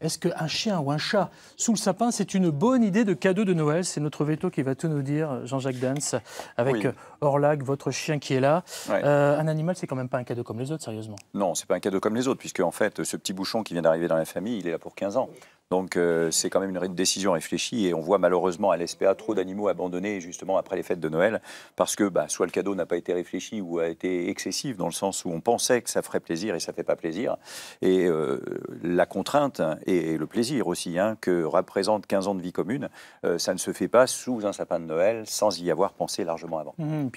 Est-ce qu'un chien ou un chat sous le sapin, c'est une bonne idée de cadeau de Noël C'est notre veto qui va tout nous dire, Jean-Jacques Dance, avec oui. Euh, votre chien qui est là. Euh, un animal, c'est quand même pas un cadeau comme les autres, sérieusement. Non, c'est pas un cadeau comme les autres, puisque en fait, ce petit bouchon qui vient d'arriver dans la famille, il est là pour 15 ans. Donc euh, c'est quand même une décision réfléchie et on voit malheureusement à l'SPA trop d'animaux abandonnés justement après les fêtes de Noël parce que bah, soit le cadeau n'a pas été réfléchi ou a été excessif dans le sens où on pensait que ça ferait plaisir et ça fait pas plaisir. Et la contrainte et, le plaisir aussi hein, que représente 15 ans de vie commune, euh, ça ne se fait pas sous un sapin de Noël sans y avoir pensé largement avant. Mmh,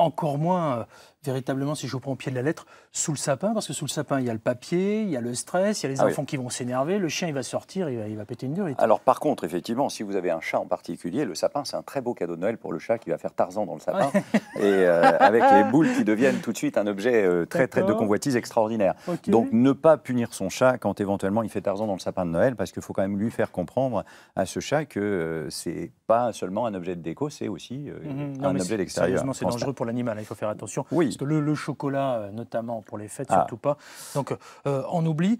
encore moins, euh, véritablement, si je prends au pied de la lettre, sous le sapin, parce que sous le sapin, il y a le papier, il y a le stress, il y a les ah enfants qui vont s'énerver, le chien, il va sortir, il va, il va péter une durite. Alors, par contre, effectivement, si vous avez un chat en particulier, le sapin, c'est un très beau cadeau de Noël pour le chat qui va faire Tarzan dans le sapin, et euh, avec les boules qui deviennent tout de suite un objet euh, très, très de convoitise extraordinaire. Donc, ne pas punir son chat quand éventuellement il fait Tarzan dans le sapin de Noël, parce qu'il faut quand même lui faire comprendre à ce chat que c'est pas seulement un objet de déco, c'est aussi euh, mhm. un objet d'extérieur. Sérieusement, c'est dangereux pour l'animal, hein, il faut faire attention. Oui. Parce que le, chocolat, euh, notamment pour les fêtes, ah. surtout pas. Donc, on euh, oublie.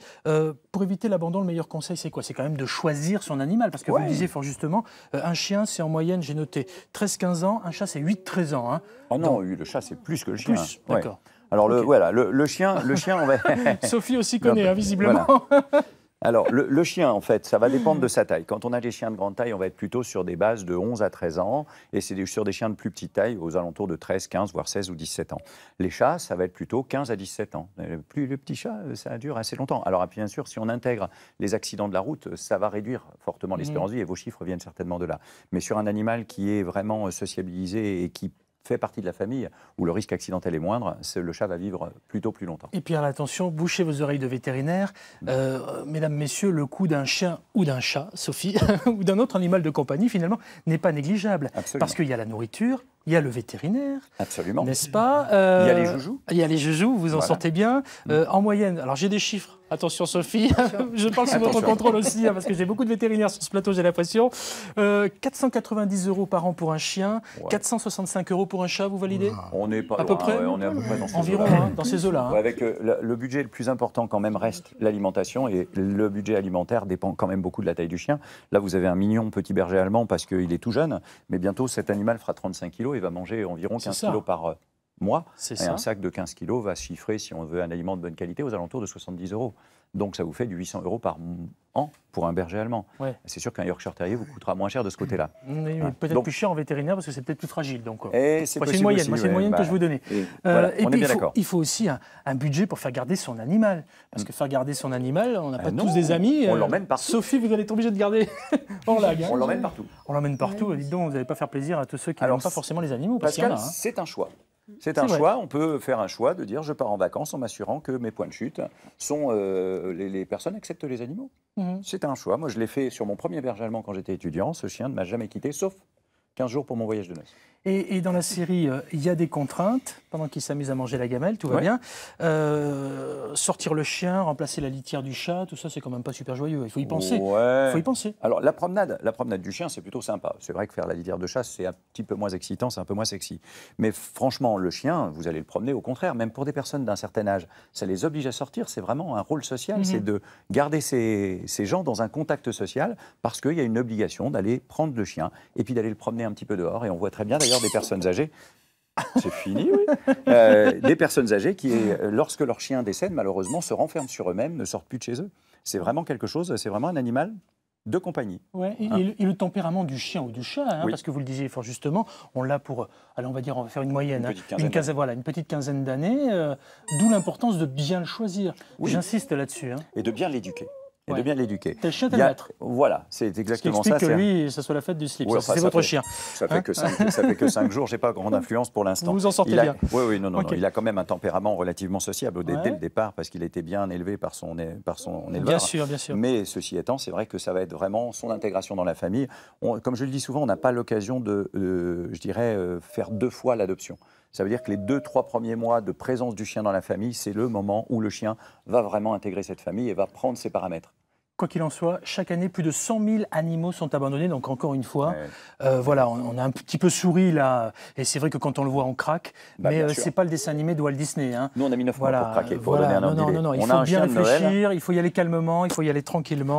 pour éviter l'abandon, le meilleur conseil, c'est quoi C'est quand même de choisir son animal. Parce que vous le disiez fort justement, un chien, c'est en moyenne, j'ai noté, 13-15 ans. Un chat, c'est 8-13 ans. Hein. Oh non, le chat, c'est plus que le chien. Plus, d'accord. Alors, le, voilà, le, chien, le chien, on va... Sophie aussi connaît, bah, invisiblement. Hein, alors, le, chien, en fait, ça va dépendre de hmm. sa taille. Quand on a des chiens de grande taille, on va être plutôt sur des bases de 11 à 13 ans, et c'est sur des chiens de plus petite taille, aux alentours de 13, 15, voire 16 ou 17 ans. Les chats, ça va être plutôt 15 à 17 ans. Euh, plus le petit chat, euh, ça dure assez longtemps. Alors, ah, bien sûr, si on intègre les accidents de la route, ça va réduire fortement hmm. l'espérance de vie, et vos chiffres viennent certainement de là. Mais sur un animal qui est vraiment euh, sociabilisé et qui fait partie de la famille, où le risque accidentel est moindre, c'est le chat va vivre plutôt plus longtemps. Et Pierre, attention, bouchez vos oreilles de vétérinaire. Mmh. Euh, mesdames, messieurs, le coût d'un chien ou d'un chat, Sophie, ou d'un autre animal de compagnie, finalement, n'est pas négligeable. Parce qu'il y a la nourriture, il y a le vétérinaire. Absolument. N'est-ce pas euh, Il y a les joujoux. Il y a les joujoux, vous en sentez sortez bien. Mm. Euh, en moyenne, alors j'ai des chiffres. Attention Sophie, je parle sous votre contrôle aussi, hein, parce que j'ai beaucoup de vétérinaires sur ce plateau, j'ai l'impression. 490 euh, euros par an pour un chien, 465 euros pour un chat, vous validez ah. On est pas à peu près, on est à peu près dans ces environ hein, dans ces eaux-là. Hein. avec le, budget le plus important quand même reste l'alimentation, et le budget alimentaire dépend quand même beaucoup de la taille du chien. Là, vous avez un mignon petit berger allemand parce qu'il est tout jeune, mais bientôt cet animal fera 35 kilos il va manger environ 15 kilos par, euh, mois. un sac de 15 kilos va chiffrer, si on veut un aliment de bonne qualité, aux alentours de 70 euros. Donc ça vous fait du 800 euros par an pour un berger allemand. C'est sûr qu'un Yorkshire Terrier vous coûtera moins cher de ce côté-là. Peut-être plus cher en vétérinaire parce que c'est peut-être plus fragile. Donc, euh, eh, c'est une moyenne, que bah, je vous donnais. Euh, et, il faut, aussi un, budget pour faire garder son animal. Parce mm. que faire garder son animal, on n'a bah pas tous des amis. On euh, l'emmène partout. Sophie, vous allez être obligée de garder hein. On l'emmène partout. On l'emmène partout. Dites donc, vous n'allez pas faire plaisir à tous ceux qui n'aiment pas forcément les animaux. Pascal, hein. c'est un choix. C'est un choix. On peut faire un choix de dire je pars en vacances en m'assurant que mes points de chute sont. Euh, les, personnes acceptent les animaux. Mhm. C'est un choix. Moi, je l'ai fait sur mon premier berger allemand quand j'étais étudiant. Ce chien ne m'a jamais quitté, sauf 15 jours pour mon voyage de noces. Et, dans la série, euh, il y a des contraintes. Pendant qu'il s'amuse à manger la gamelle, tout va bien. Euh, sortir le chien, remplacer la litière du chat, tout ça, c'est quand même pas super joyeux. Il faut y penser. faut y penser. Alors la promenade, la promenade du chien, c'est plutôt sympa. C'est vrai que faire la litière de chat, c'est un petit peu moins excitant, c'est un peu moins sexy. Mais franchement, le chien, vous allez le promener. Au contraire, même pour des personnes d'un certain âge, ça les oblige à sortir. C'est vraiment un rôle social, c'est mhm. de garder ces, ces, gens dans un contact social parce qu'il y a une obligation d'aller prendre le chien et puis d'aller le promener un petit peu dehors. Et on voit très bien d'ailleurs des personnes âgées c'est fini, oui. Euh, des personnes âgées qui, lorsque leur chien décède, malheureusement, se renferment sur eux-mêmes, ne sortent plus de chez eux. C'est vraiment quelque chose, c'est vraiment un animal de compagnie. Ouais, et, hein. le tempérament du chien ou du chat, hein, parce que vous le disiez fort justement, on l'a pour, euh, on va dire, on va faire une moyenne, une hein, petite quinzaine, voilà, une petite quinzaine d'années, euh, d'où l'importance de bien le choisir. Oui. J'insiste là-dessus. Et de bien l'éduquer et de bien l'éduquer. T'es le chien, t'es le Voilà, c'est exactement Ce qui explique ça. que lui, ça soit la fête du slip. c'est votre chien. Ça fait, que 5, ça fait que 5 hein jours, j'ai pas grande influence pour l'instant. Vous vous en sortez il bien. Oui, oui, non, non, Il a quand même un tempérament relativement sociable dès, le départ parce qu'il était bien élevé par son, par son éleveur. Bien sûr, bien sûr. Mais ceci étant, c'est vrai que ça va être vraiment son intégration dans la famille. comme je le dis souvent, on n'a pas l'occasion de, euh, je dirais, euh, faire deux fois l'adoption. Ça veut dire que les deux, trois premiers mois de présence du chien dans la famille, c'est le moment où le chien va vraiment intégrer cette famille et va prendre ses paramètres. Quoi qu'il en soit, chaque année, plus de 100 000 animaux sont abandonnés. Donc, encore une fois, euh, voilà, on, a un petit peu souri là. Et c'est vrai que quand on le voit, on craque. Bah, mais ce euh, c'est pas le dessin animé de Walt Disney. Hein. Nous, on a mis 9 mois craquer, non, non, non, il faut bien réfléchir, il faut y aller calmement, il faut y aller tranquillement.